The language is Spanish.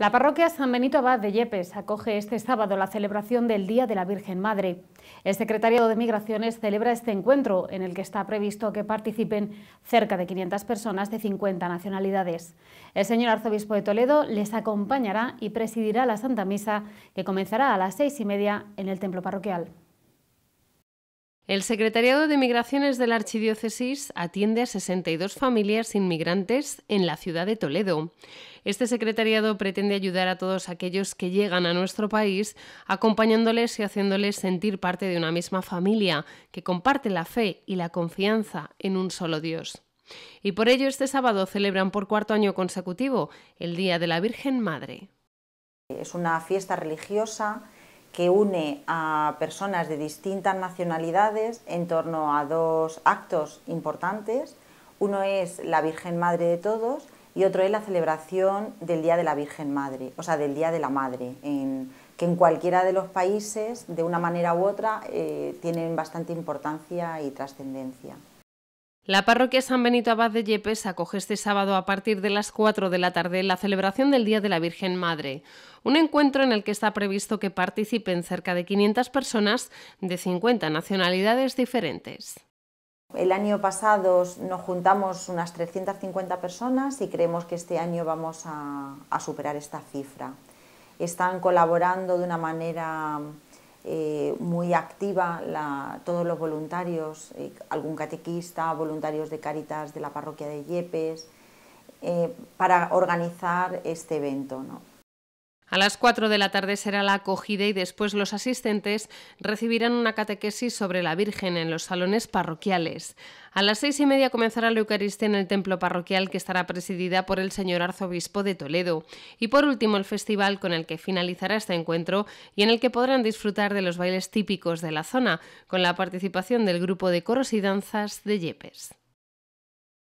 La parroquia San Benito Abad de Yepes acoge este sábado la celebración del Día de la Virgen Madre. El Secretariado de Migraciones celebra este encuentro, en el que está previsto que participen cerca de 500 personas de 50 nacionalidades. El señor arzobispo de Toledo les acompañará y presidirá la Santa Misa, que comenzará a las seis y media en el templo parroquial. El Secretariado de Migraciones de la Archidiócesis atiende a 62 familias inmigrantes en la ciudad de Toledo. Este secretariado pretende ayudar a todos aquellos que llegan a nuestro país, acompañándoles y haciéndoles sentir parte de una misma familia que comparte la fe y la confianza en un solo Dios. Y por ello este sábado celebran por cuarto año consecutivo el Día de la Virgen Madre. Es una fiesta religiosa que une a personas de distintas nacionalidades en torno a dos actos importantes. Uno es la Virgen Madre de todos y otro es la celebración del Día de la Virgen Madre, o sea, del Día de la Madre, que en cualquiera de los países, de una manera u otra, eh, tienen bastante importancia y trascendencia. La parroquia San Benito Abad de Yepes acoge este sábado a partir de las 4 de la tarde la celebración del Día de la Virgen Madre, un encuentro en el que está previsto que participen cerca de 500 personas de 50 nacionalidades diferentes. El año pasado nos juntamos unas 350 personas y creemos que este año vamos a, a superar esta cifra. Están colaborando de una manera eh, muy activa todos los voluntarios, eh, algún catequista, voluntarios de Caritas de la parroquia de Yepes, eh, para organizar este evento. ¿no? A las 4 de la tarde será la acogida y después los asistentes recibirán una catequesis sobre la Virgen en los salones parroquiales. A las seis y media comenzará la Eucaristía en el templo parroquial que estará presidida por el señor arzobispo de Toledo. Y por último el festival con el que finalizará este encuentro y en el que podrán disfrutar de los bailes típicos de la zona, con la participación del grupo de coros y danzas de Yepes.